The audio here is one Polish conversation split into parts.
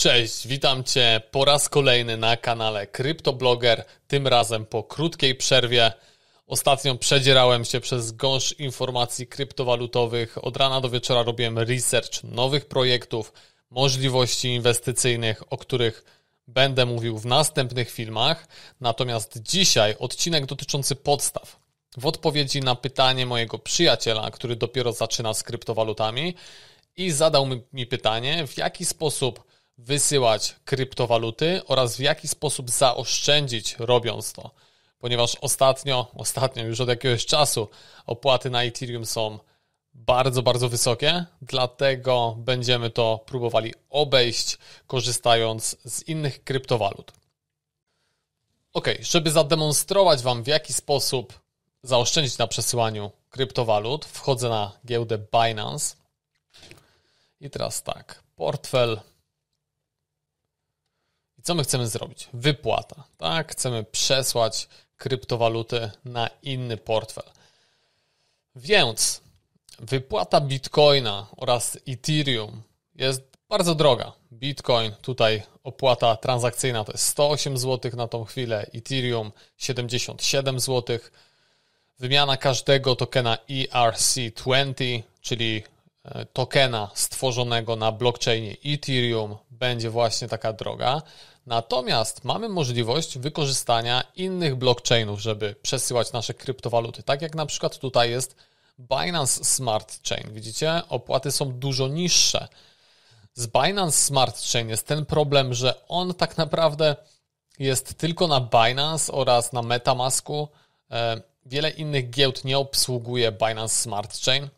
Cześć, witam Cię po raz kolejny na kanale Kryptobloger, tym razem po krótkiej przerwie. Ostatnio przedzierałem się przez gąszcz informacji kryptowalutowych. Od rana do wieczora robiłem research nowych projektów, możliwości inwestycyjnych, o których będę mówił w następnych filmach. Natomiast dzisiaj odcinek dotyczący podstaw. W odpowiedzi na pytanie mojego przyjaciela, który dopiero zaczyna z kryptowalutami i zadał mi pytanie, w jaki sposób wysyłać kryptowaluty oraz w jaki sposób zaoszczędzić robiąc to. Ponieważ ostatnio, ostatnio już od jakiegoś czasu opłaty na Ethereum są bardzo, bardzo wysokie, dlatego będziemy to próbowali obejść, korzystając z innych kryptowalut. Ok, żeby zademonstrować Wam, w jaki sposób zaoszczędzić na przesyłaniu kryptowalut, wchodzę na giełdę Binance. I teraz tak, portfel i co my chcemy zrobić? Wypłata, tak? Chcemy przesłać kryptowaluty na inny portfel. Więc wypłata bitcoina oraz Ethereum jest bardzo droga. Bitcoin tutaj opłata transakcyjna to jest 108 zł na tą chwilę, Ethereum 77 zł. Wymiana każdego tokena ERC20, czyli e, tokena stworzonego na blockchainie Ethereum, będzie właśnie taka droga. Natomiast mamy możliwość wykorzystania innych blockchainów, żeby przesyłać nasze kryptowaluty. Tak jak na przykład tutaj jest Binance Smart Chain. Widzicie, opłaty są dużo niższe. Z Binance Smart Chain jest ten problem, że on tak naprawdę jest tylko na Binance oraz na MetaMasku. E, wiele innych giełd nie obsługuje Binance Smart Chain.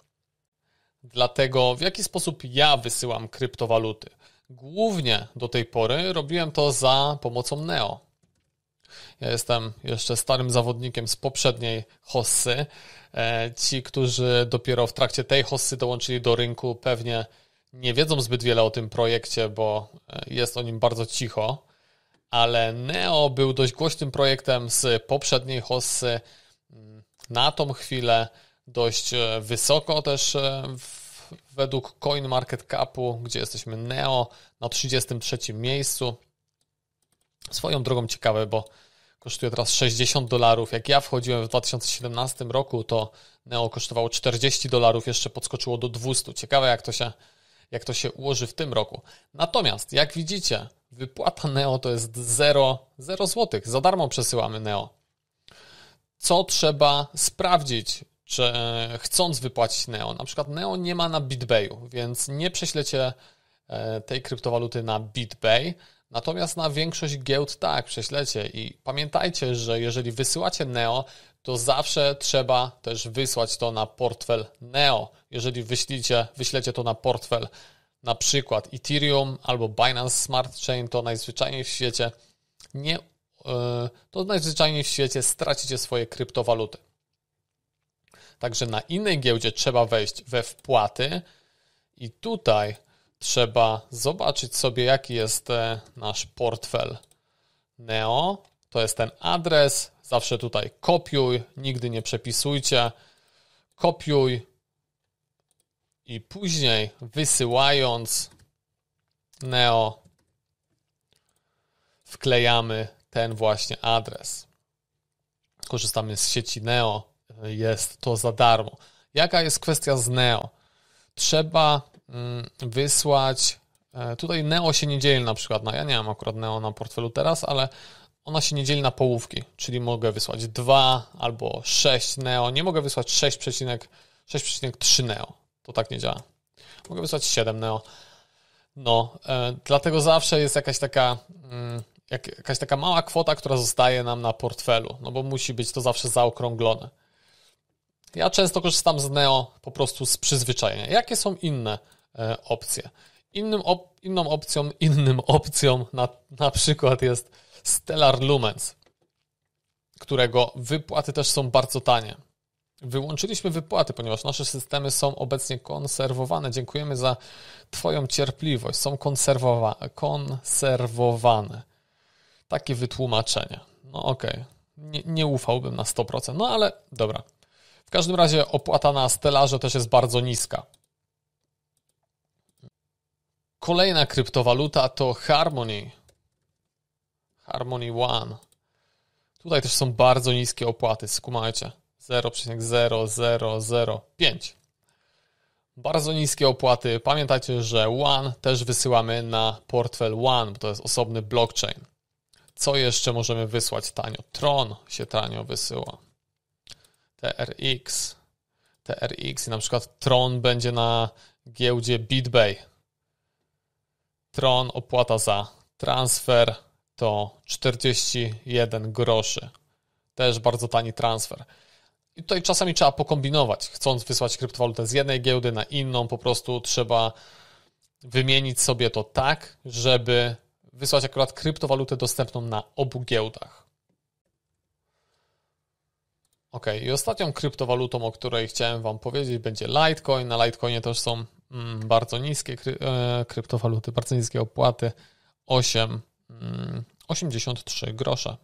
Dlatego w jaki sposób ja wysyłam kryptowaluty? Głównie do tej pory robiłem to za pomocą Neo. Ja jestem jeszcze starym zawodnikiem z poprzedniej hossy. E, ci, którzy dopiero w trakcie tej hossy dołączyli do rynku, pewnie nie wiedzą zbyt wiele o tym projekcie, bo e, jest o nim bardzo cicho. Ale Neo był dość głośnym projektem z poprzedniej hossy. Mm, na tą chwilę dość e, wysoko też w według CoinMarketCapu, gdzie jesteśmy Neo na 33 miejscu. Swoją drogą ciekawe, bo kosztuje teraz 60 dolarów. Jak ja wchodziłem w 2017 roku, to Neo kosztowało 40 dolarów, jeszcze podskoczyło do 200. Ciekawe, jak to się, jak to się ułoży w tym roku. Natomiast, jak widzicie, wypłata Neo to jest 0, 0 zł. Za darmo przesyłamy Neo. Co trzeba sprawdzić że e, chcąc wypłacić NEO, Na przykład NEO nie ma na BitBayu, więc nie prześlecie e, tej kryptowaluty na BitBay, natomiast na większość giełd tak, prześlecie i pamiętajcie, że jeżeli wysyłacie Neo, to zawsze trzeba też wysłać to na portfel Neo. Jeżeli wyślicie, wyślecie to na portfel na przykład Ethereum albo Binance Smart Chain, to najzwyczajniej w świecie nie, e, to najzwyczajniej w świecie stracicie swoje kryptowaluty. Także na innej giełdzie trzeba wejść we wpłaty i tutaj trzeba zobaczyć sobie, jaki jest e, nasz portfel Neo. To jest ten adres. Zawsze tutaj kopiuj, nigdy nie przepisujcie. Kopiuj i później wysyłając Neo wklejamy ten właśnie adres. Korzystamy z sieci Neo jest to za darmo. Jaka jest kwestia z Neo? Trzeba mm, wysłać. E, tutaj Neo się nie dzieli na przykład na. Ja nie mam akurat Neo na portfelu teraz, ale ona się nie dzieli na połówki, czyli mogę wysłać 2 albo 6 Neo. Nie mogę wysłać 6,3 Neo. To tak nie działa. Mogę wysłać 7 Neo. No, e, dlatego zawsze jest jakaś taka, mm, jak, jakaś taka mała kwota, która zostaje nam na portfelu, no bo musi być to zawsze zaokrąglone. Ja często korzystam z Neo po prostu z przyzwyczajenia. Jakie są inne e, opcje? Innym op inną opcją, innym opcją na, na przykład jest Stellar Lumens, którego wypłaty też są bardzo tanie. Wyłączyliśmy wypłaty, ponieważ nasze systemy są obecnie konserwowane. Dziękujemy za Twoją cierpliwość. Są konserwowa konserwowane. Takie wytłumaczenie. No okej, okay. nie, nie ufałbym na 100%, no ale dobra. W każdym razie opłata na stelaże też jest bardzo niska. Kolejna kryptowaluta to Harmony. Harmony One. Tutaj też są bardzo niskie opłaty, skumajcie. 0,0005. Bardzo niskie opłaty. Pamiętajcie, że One też wysyłamy na portfel One, bo to jest osobny blockchain. Co jeszcze możemy wysłać tanio? Tron się tanio wysyła. TRX. TRX i na przykład Tron będzie na giełdzie BitBay. Tron opłata za transfer to 41 groszy. Też bardzo tani transfer. I tutaj czasami trzeba pokombinować, chcąc wysłać kryptowalutę z jednej giełdy na inną, po prostu trzeba wymienić sobie to tak, żeby wysłać akurat kryptowalutę dostępną na obu giełdach. Ok, i ostatnią kryptowalutą, o której chciałem Wam powiedzieć, będzie Litecoin. Na Litecoinie też są mm, bardzo niskie kry, e, kryptowaluty, bardzo niskie opłaty 8, mm, 83 grosze.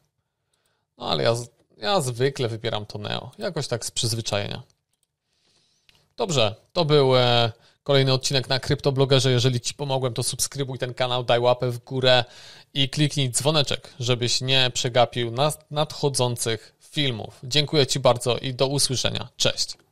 No ale ja, ja zwykle wybieram to Neo, jakoś tak z przyzwyczajenia. Dobrze, to był e, kolejny odcinek na Kryptoblogerze. Jeżeli Ci pomogłem, to subskrybuj ten kanał, daj łapę w górę i kliknij dzwoneczek, żebyś nie przegapił nadchodzących filmów. Dziękuję Ci bardzo i do usłyszenia. Cześć.